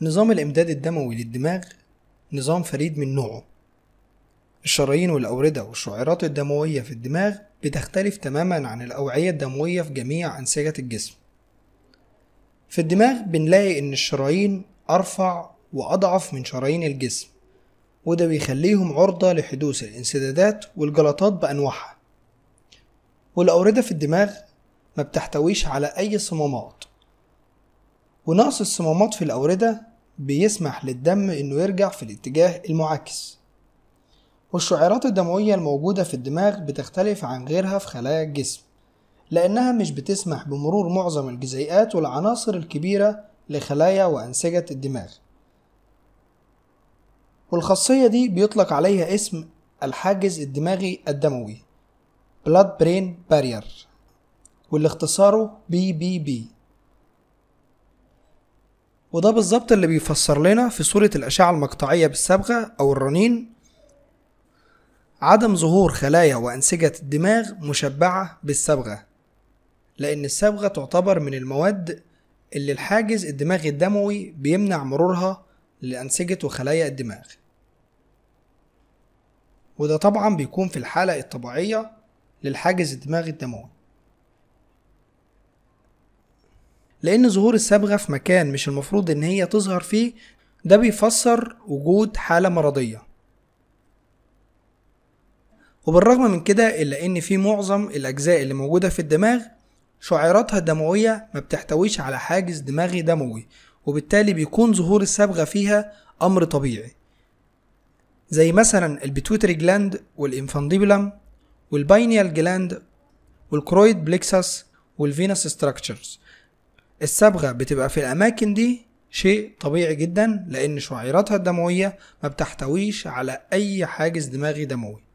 نظام الإمداد الدموي للدماغ نظام فريد من نوعه الشرايين والأوردة والشعيرات الدموية في الدماغ بتختلف تماما عن الأوعية الدموية في جميع أنسجة الجسم في الدماغ بنلاقي إن الشرايين أرفع وأضعف من شرايين الجسم وده بيخليهم عرضة لحدوث الانسدادات والجلطات بأنواعها والأوردة في الدماغ ما بتحتويش على أي صمامات ونقص الصمامات في الأوردة بيسمح للدم إنه يرجع في الاتجاه المعاكس والشعيرات الدموية الموجودة في الدماغ بتختلف عن غيرها في خلايا الجسم لأنها مش بتسمح بمرور معظم الجزيئات والعناصر الكبيرة لخلايا وأنسجة الدماغ والخاصية دي بيطلق عليها اسم الحاجز الدماغي الدموي Blood Brain Barrier والاختصاره بي بي بي وده بالظبط اللي بيفسر لنا في صورة الأشعة المقطعية بالصبغة أو الرنين عدم ظهور خلايا وأنسجة الدماغ مشبعة بالصبغة لأن الصبغة تعتبر من المواد اللي الحاجز الدماغي الدموي بيمنع مرورها لأنسجة وخلايا الدماغ وده طبعا بيكون في الحالة الطبيعية للحاجز الدماغي الدموي لأن ظهور الصبغة في مكان مش المفروض إن هي تظهر فيه ده بيفسر وجود حالة مرضية وبالرغم من كده إلا إن في معظم الأجزاء اللي موجودة في الدماغ شعيراتها الدموية ما بتحتويش على حاجز دماغي دموي وبالتالي بيكون ظهور الصبغة فيها أمر طبيعي زي مثلا البيتويتري جلاند والإنفانديبولم والباينيال جلاند والكرويد بليكسس والفينس ستراكشرز الصبغه بتبقى في الاماكن دي شيء طبيعي جدا لان شعيراتها الدمويه ما بتحتويش على اي حاجز دماغي دموي